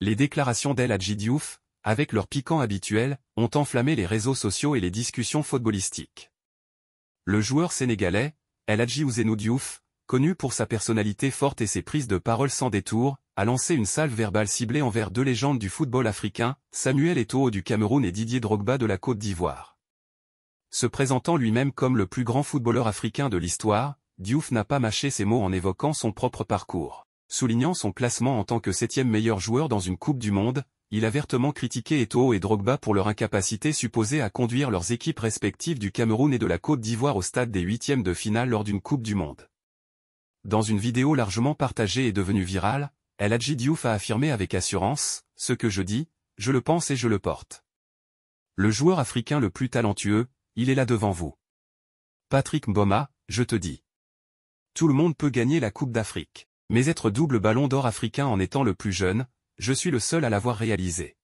Les déclarations d'El Hadji Diouf, avec leur piquant habituel, ont enflammé les réseaux sociaux et les discussions footballistiques. Le joueur sénégalais, El Hadji Ouzenou Diouf, connu pour sa personnalité forte et ses prises de parole sans détour, a lancé une salle verbale ciblée envers deux légendes du football africain, Samuel Eto'o du Cameroun et Didier Drogba de la Côte d'Ivoire. Se présentant lui-même comme le plus grand footballeur africain de l'histoire, Diouf n'a pas mâché ses mots en évoquant son propre parcours. Soulignant son classement en tant que septième meilleur joueur dans une Coupe du Monde, il a vertement critiqué Eto'o et Drogba pour leur incapacité supposée à conduire leurs équipes respectives du Cameroun et de la Côte d'Ivoire au stade des huitièmes de finale lors d'une Coupe du Monde. Dans une vidéo largement partagée et devenue virale, El Hadji Diouf a affirmé avec assurance, « Ce que je dis, je le pense et je le porte. Le joueur africain le plus talentueux, il est là devant vous. Patrick Mboma, je te dis. Tout le monde peut gagner la Coupe d'Afrique mais être double ballon d'or africain en étant le plus jeune, je suis le seul à l'avoir réalisé.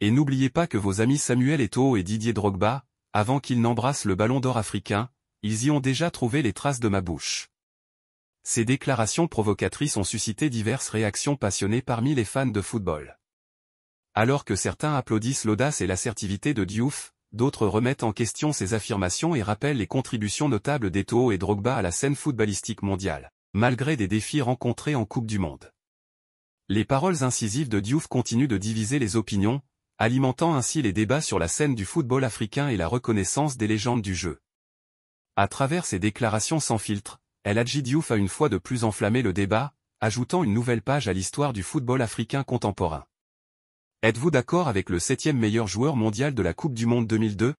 Et n'oubliez pas que vos amis Samuel Eto'o et Didier Drogba, avant qu'ils n'embrassent le ballon d'or africain, ils y ont déjà trouvé les traces de ma bouche. Ces déclarations provocatrices ont suscité diverses réactions passionnées parmi les fans de football. Alors que certains applaudissent l'audace et l'assertivité de Diouf, d'autres remettent en question ces affirmations et rappellent les contributions notables d'Eto'o et Drogba à la scène footballistique mondiale malgré des défis rencontrés en Coupe du Monde. Les paroles incisives de Diouf continuent de diviser les opinions, alimentant ainsi les débats sur la scène du football africain et la reconnaissance des légendes du jeu. À travers ses déclarations sans filtre, El Hadji Diouf a une fois de plus enflammé le débat, ajoutant une nouvelle page à l'histoire du football africain contemporain. Êtes-vous d'accord avec le septième meilleur joueur mondial de la Coupe du Monde 2002